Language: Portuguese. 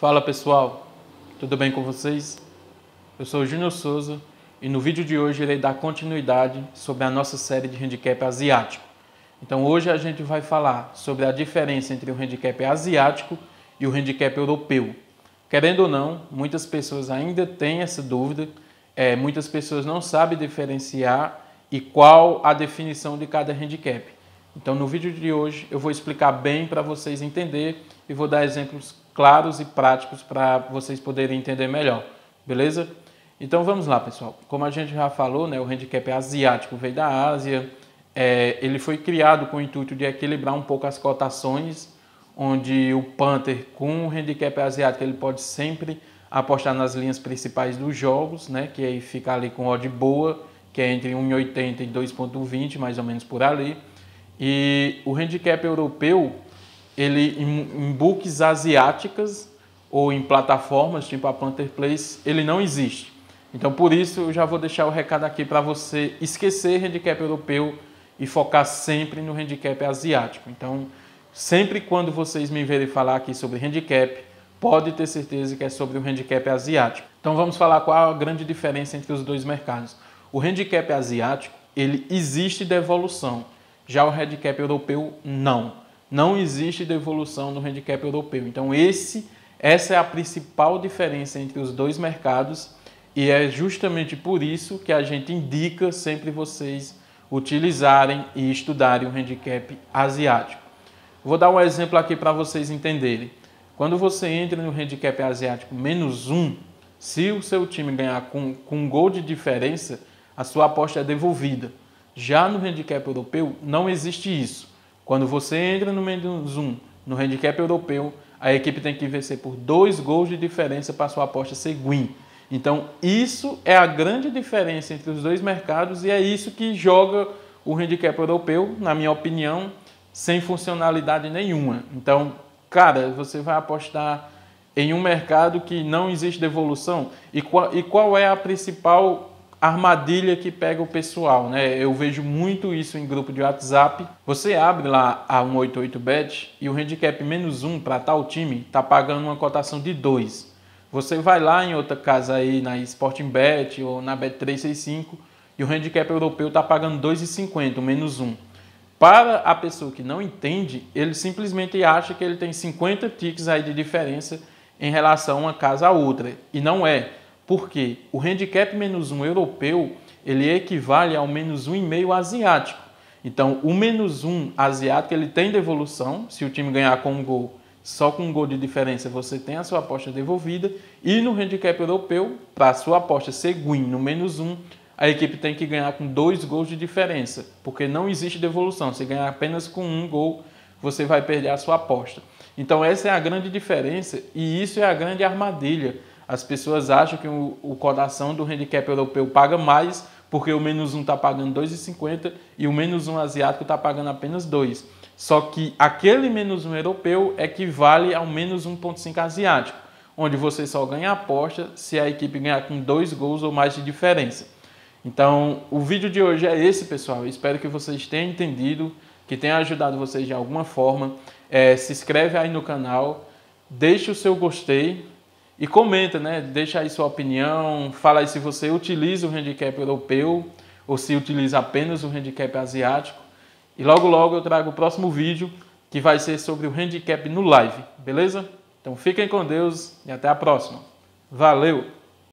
Fala pessoal, tudo bem com vocês? Eu sou Júnior Souza e no vídeo de hoje irei dar continuidade sobre a nossa série de handicap asiático. Então hoje a gente vai falar sobre a diferença entre o handicap asiático e o handicap europeu. Querendo ou não, muitas pessoas ainda têm essa dúvida, é, muitas pessoas não sabem diferenciar e qual a definição de cada handicap. Então no vídeo de hoje eu vou explicar bem para vocês entender e vou dar exemplos claros e práticos para vocês poderem entender melhor, beleza? Então vamos lá, pessoal. Como a gente já falou, né, o handicap asiático veio da Ásia. É, ele foi criado com o intuito de equilibrar um pouco as cotações, onde o Panther com o handicap asiático ele pode sempre apostar nas linhas principais dos jogos, né, que aí fica ali com odd boa, que é entre 1,80 e 2,20, mais ou menos por ali. E o handicap europeu ele em, em books asiáticas ou em plataformas tipo a Panther Place, ele não existe. Então, por isso, eu já vou deixar o recado aqui para você esquecer handicap europeu e focar sempre no handicap asiático. Então, sempre quando vocês me verem falar aqui sobre handicap, pode ter certeza que é sobre o handicap asiático. Então, vamos falar qual a grande diferença entre os dois mercados. O handicap asiático, ele existe devolução. Já o handicap europeu, não não existe devolução no handicap europeu. Então, esse, essa é a principal diferença entre os dois mercados e é justamente por isso que a gente indica sempre vocês utilizarem e estudarem o handicap asiático. Vou dar um exemplo aqui para vocês entenderem. Quando você entra no handicap asiático menos um, se o seu time ganhar com, com um gol de diferença, a sua aposta é devolvida. Já no handicap europeu, não existe isso. Quando você entra no menos um no handicap europeu, a equipe tem que vencer por dois gols de diferença para sua aposta ser win. Então, isso é a grande diferença entre os dois mercados e é isso que joga o handicap europeu, na minha opinião, sem funcionalidade nenhuma. Então, cara, você vai apostar em um mercado que não existe devolução? E qual, e qual é a principal armadilha que pega o pessoal, né? Eu vejo muito isso em grupo de WhatsApp. Você abre lá a 188bet e o handicap menos um para tal time está pagando uma cotação de 2. Você vai lá em outra casa aí na Sporting Bet ou na Bet365 e o handicap europeu está pagando 2,50, menos um. Para a pessoa que não entende, ele simplesmente acha que ele tem 50 ticks aí de diferença em relação uma casa a outra. E não é porque o handicap menos um europeu ele equivale ao menos um e meio asiático. Então, o menos um asiático ele tem devolução, se o time ganhar com um gol só com um gol de diferença você tem a sua aposta devolvida. E no handicap europeu, para a sua aposta ser win no menos um, a equipe tem que ganhar com dois gols de diferença, porque não existe devolução. Se ganhar apenas com um gol, você vai perder a sua aposta. Então, essa é a grande diferença e isso é a grande armadilha as pessoas acham que o, o coração do handicap europeu paga mais porque o menos um está pagando 2,50 e o menos um asiático está pagando apenas 2. Só que aquele menos um europeu equivale é ao menos 1,5 asiático, onde você só ganha aposta se a equipe ganhar com dois gols ou mais de diferença. Então, o vídeo de hoje é esse, pessoal. espero que vocês tenham entendido, que tenha ajudado vocês de alguma forma. É, se inscreve aí no canal, deixe o seu gostei, e comenta, né? Deixa aí sua opinião, fala aí se você utiliza o handicap europeu ou se utiliza apenas o handicap asiático. E logo logo eu trago o próximo vídeo que vai ser sobre o handicap no live, beleza? Então fiquem com Deus e até a próxima. Valeu!